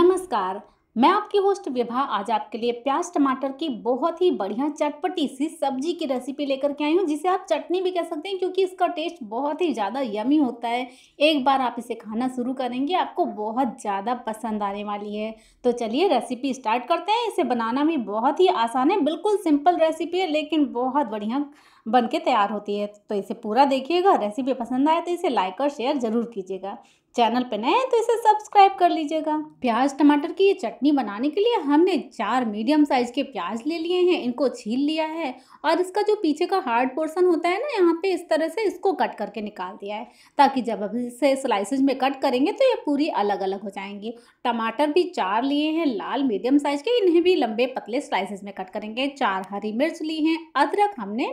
नमस्कार मैं आपकी होस्ट विभा आज आपके लिए प्याज टमाटर की बहुत ही बढ़िया चटपटी सी सब्जी की रेसिपी लेकर के आई हूँ जिसे आप चटनी भी कह सकते हैं क्योंकि इसका टेस्ट बहुत ही ज़्यादा यमी होता है एक बार आप इसे खाना शुरू करेंगे आपको बहुत ज़्यादा पसंद आने वाली है तो चलिए रेसिपी स्टार्ट करते हैं इसे बनाना भी बहुत ही आसान है बिल्कुल सिंपल रेसिपी है लेकिन बहुत बढ़िया बन के तैयार होती है तो इसे पूरा देखिएगा रेसिपी पसंद आए तो इसे लाइक और शेयर ज़रूर कीजिएगा चैनल पर नए हैं तो इसे सब्सक्राइब कर लीजिएगा प्याज टमाटर की ये चटनी बनाने के लिए हमने चार मीडियम साइज के प्याज ले लिए हैं इनको छील लिया है और इसका जो पीछे का हार्ड पोर्सन होता है ना यहाँ पे इस तरह से इसको कट करके निकाल दिया है ताकि जब हम इसे स्लाइसिस में कट करेंगे तो ये पूरी अलग अलग हो जाएंगी टमाटर भी चार लिए हैं लाल मीडियम साइज के इन्हें भी लंबे पतले स्लाइसिस में कट करेंगे चार हरी मिर्च ली हैं अदरक हमने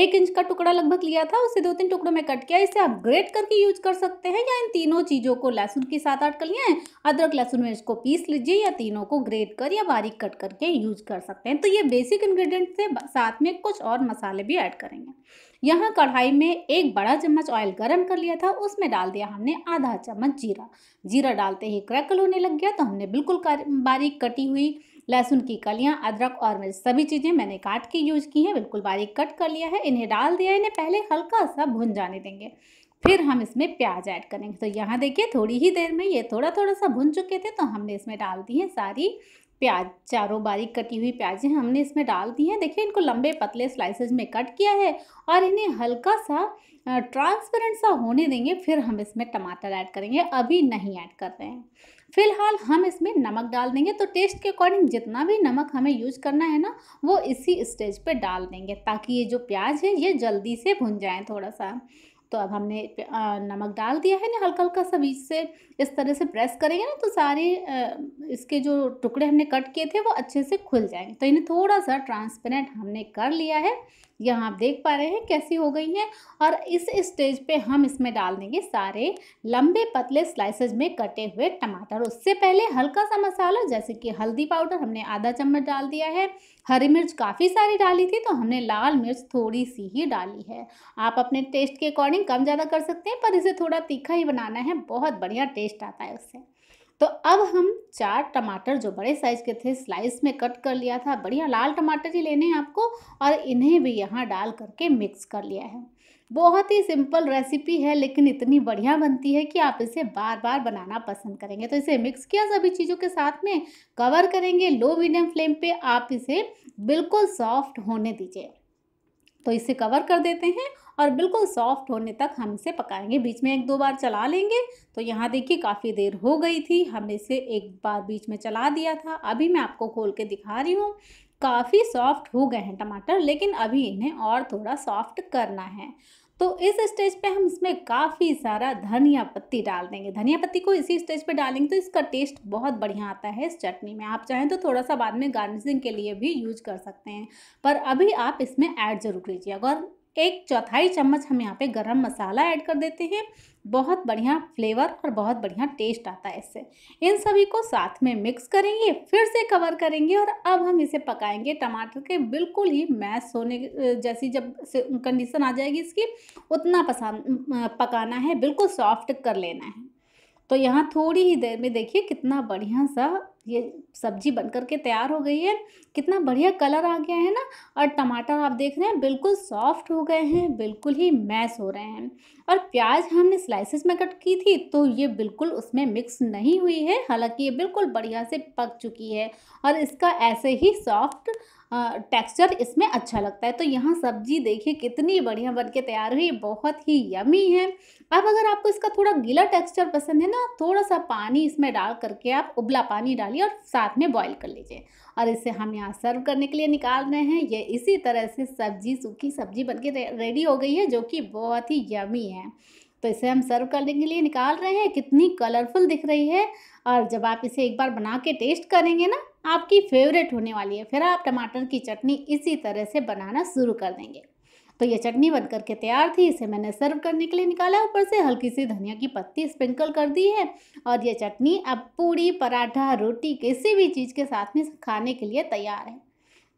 एक इंच का टुकड़ा लगभग लिया था उसे दो तीन टुकड़ों में कट किया इसे आप ग्रेट करके यूज कर सकते हैं या इन तीनों चीज़ों को लहसुन की सात आठ कलियाँ हैं अदरक लहसुन में इसको पीस लीजिए या तीनों को ग्रेट कर या बारीक कट करके यूज कर सकते हैं तो ये बेसिक इन्ग्रीडियंट से साथ में कुछ और मसाले भी ऐड करेंगे यहाँ कढ़ाई में एक बड़ा चम्मच ऑयल गर्म कर लिया था उसमें डाल दिया हमने आधा चम्मच जीरा जीरा डालते ही क्रैकल होने लग गया तो हमने बिल्कुल बारीक कटी हुई लहसुन की कलियाँ अदरक और मिर्च सभी चीज़ें मैंने काट के यूज की हैं बिल्कुल बारीक कट कर लिया है इन्हें डाल दिया इन्हें पहले हल्का सा भुन जाने देंगे फिर हम इसमें प्याज ऐड करेंगे तो यहाँ देखिए थोड़ी ही देर में ये थोड़ा थोड़ा सा भुन चुके थे तो हमने इसमें डाल दी है सारी प्याज चारों बारीक कटी हुई प्याजें हमने इसमें डाल दी हैं देखिए इनको लंबे पतले स्लाइसेस में कट किया है और इन्हें हल्का सा ट्रांसपेरेंट सा होने देंगे फिर हम इसमें टमाटर ऐड करेंगे अभी नहीं ऐड कर रहे हैं फिलहाल हम इसमें नमक डाल देंगे तो टेस्ट के अकॉर्डिंग जितना भी नमक हमें यूज करना है ना वो इसी स्टेज पर डाल देंगे ताकि ये जो प्याज है ये जल्दी से भुन जाए थोड़ा सा तो अब हमने नमक डाल दिया है ना हल्का हल्का सा बीच से इस तरह से प्रेस करेंगे ना तो सारे इसके जो टुकड़े हमने कट किए थे वो अच्छे से खुल जाएंगे तो इन्हें थोड़ा सा ट्रांसपेरेंट हमने कर लिया है यहाँ आप देख पा रहे हैं कैसी हो गई हैं और इस स्टेज पे हम इसमें डाल देंगे सारे लंबे पतले स्लाइसेज में कटे हुए टमाटर उससे पहले हल्का सा मसाला जैसे कि हल्दी पाउडर हमने आधा चम्मच डाल दिया है हरी मिर्च काफ़ी सारी डाली थी तो हमने लाल मिर्च थोड़ी सी ही डाली है आप अपने टेस्ट के अकॉर्डिंग हैं कम ज़्यादा कर सकते हैं पर इसे थोड़ा तीखा ही बनाना है बहुत बढ़िया टेस्ट आता है उससे तो अब हम चार टमाटर जो बड़े साइज के थे स्लाइस में कट कर लिया था बढ़िया लाल टमाटर ही लेने हैं आपको और इन्हें भी यहाँ डाल करके मिक्स कर लिया है बहुत ही सिंपल रेसिपी है लेकिन इतनी बढ़िया बनती है कि आप इसे बार बार बनाना पसंद करेंगे तो इसे मिक्स किया सभी चीज़ों के साथ में कवर करेंगे लो मीडियम फ्लेम पर आप इसे बिल्कुल सॉफ्ट होने दीजिए तो इसे कवर कर देते हैं और बिल्कुल सॉफ्ट होने तक हम इसे पकाएंगे बीच में एक दो बार चला लेंगे तो यहाँ देखिए काफ़ी देर हो गई थी हमने इसे एक बार बीच में चला दिया था अभी मैं आपको खोल के दिखा रही हूँ काफ़ी सॉफ्ट हो गए हैं टमाटर लेकिन अभी इन्हें और थोड़ा सॉफ्ट करना है तो इस स्टेज पे हम इसमें काफ़ी सारा धनिया पत्ती डाल देंगे धनिया पत्ती को इसी स्टेज पे डालेंगे तो इसका टेस्ट बहुत बढ़िया आता है इस चटनी में आप चाहें तो थोड़ा सा बाद में गार्निशिंग के लिए भी यूज कर सकते हैं पर अभी आप इसमें ऐड ज़रूर कीजिएगा और एक चौथाई चम्मच हम यहाँ पे गरम मसाला ऐड कर देते हैं बहुत बढ़िया फ्लेवर और बहुत बढ़िया टेस्ट आता है इससे इन सभी को साथ में मिक्स करेंगे फिर से कवर करेंगे और अब हम इसे पकाएंगे टमाटर के बिल्कुल ही मैश होने जैसी जब कंडीशन आ जाएगी इसकी उतना पसंद पकाना है बिल्कुल सॉफ्ट कर लेना है तो यहाँ थोड़ी ही देर में देखिए कितना बढ़िया सा ये सब्जी बन करके के तैयार हो गई है कितना बढ़िया कलर आ गया है ना और टमाटर आप देख रहे हैं बिल्कुल सॉफ्ट हो गए हैं बिल्कुल ही मैश हो रहे हैं और प्याज हमने स्लाइसेस में कट की थी तो ये बिल्कुल उसमें मिक्स नहीं हुई है हालांकि ये बिल्कुल बढ़िया से पक चुकी है और इसका ऐसे ही सॉफ्ट टेक्सचर इसमें अच्छा लगता है तो यहाँ सब्जी देखिए कितनी बढ़िया बन के तैयार हुई बहुत ही यमी है अब अगर आपको इसका थोड़ा गीला टेक्सचर पसंद है ना थोड़ा सा पानी इसमें डाल करके आप उबला पानी डालिए और साथ में बॉईल कर लीजिए और इसे हम यहाँ सर्व करने के लिए निकाल रहे हैं ये इसी तरह से सब्जी सूखी सब्जी बन के रेडी हो गई है जो कि बहुत ही यमी है तो इसे हम सर्व करने के लिए निकाल रहे हैं कितनी कलरफुल दिख रही है और जब आप इसे एक बार बना के टेस्ट करेंगे ना आपकी फेवरेट होने वाली है फिर आप टमाटर की चटनी इसी तरह से बनाना शुरू कर देंगे तो ये चटनी बन करके तैयार थी इसे मैंने सर्व करने के लिए निकाला ऊपर से हल्की सी धनिया की पत्ती स्प्रिंकल कर दी है और ये चटनी अब पूरी पराठा रोटी किसी भी चीज़ के साथ में खाने के लिए तैयार है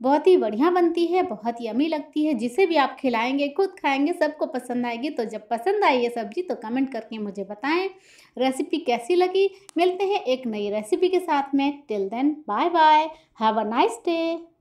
बहुत ही बढ़िया बनती है बहुत ही अमी लगती है जिसे भी आप खिलाएंगे खुद खाएंगे सबको पसंद आएगी तो जब पसंद आई ये सब्जी तो कमेंट करके मुझे बताएं रेसिपी कैसी लगी मिलते हैं एक नई रेसिपी के साथ में till then bye bye have a nice day